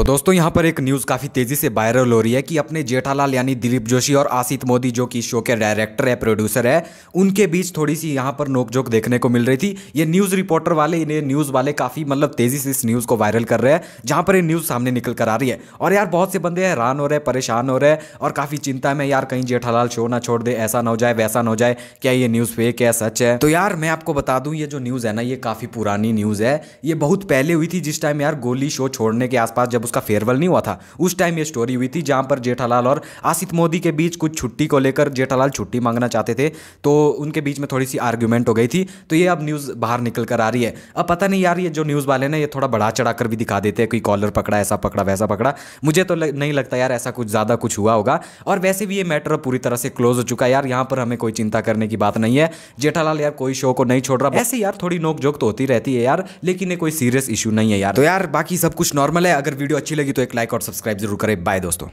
तो दोस्तों यहाँ पर एक न्यूज़ काफ़ी तेज़ी से वायरल हो रही है कि अपने जेठालाल यानी दिलीप जोशी और आसित मोदी जो कि शो के डायरेक्टर है प्रोड्यूसर है उनके बीच थोड़ी सी यहाँ पर नोकझोंक देखने को मिल रही थी ये न्यूज़ रिपोर्टर वाले ये न्यूज़ वाले काफ़ी मतलब तेज़ी से इस न्यूज़ को वायरल कर रहे हैं जहाँ पर ये न्यूज़ सामने निकल कर आ रही है और यार बहुत से बंदे हैरान हो रहे हैं परेशान हो रहे हैं और काफ़ी चिंता में यार कहीं जेठालाल शो ना छोड़ दे ऐसा ना हो जाए वैसा ना हो जाए क्या ये न्यूज़ फेक है सच है तो यार मैं आपको बता दूँ ये जो न्यूज़ है ना ये काफ़ी पुरानी न्यूज़ है ये बहुत पहले हुई थी जिस टाइम यार गोली शो छोड़ने के आसपास जब उसका फेयरवेल नहीं हुआ था उस टाइम ये स्टोरी हुई थी जहाँ पर जेठालाल और आसित मोदी के बीच कुछ छुट्टी को लेकर जेठालाल छुट्टी मांगना चाहते थे तो उनके बीच में थोड़ी सी आर्ग्यूमेंट हो गई थी तो ये अब न्यूज़ बाहर निकल कर आ रही है अब पता नहीं यार ये जो न्यूज़ वाले ना ये थोड़ा बढ़ा चढ़ा कर भी दिखा देते हैं कोई कॉलर पकड़ा ऐसा पकड़ा वैसा पकड़ा मुझे तो नहीं लगता यार ऐसा कुछ ज़्यादा कुछ हुआ होगा और वैसे भी ये मैटर पूरी तरह से क्लोज हो चुका है यार यहाँ पर हमें कोई चिंता करने की बात नहीं है जेठालाल यार कोई शो को नहीं छोड़ रहा ऐसे यार थोड़ी नोकझोंक तो होती रहती है यार लेकिन ये कोई सीरियस इशू नहीं है यार तो यार बाकी सब कुछ नॉर्मल है अगर वीडियो अच्छी लगी तो एक लाइक और सब्सक्राइब जरूर करें बाय दोस्तों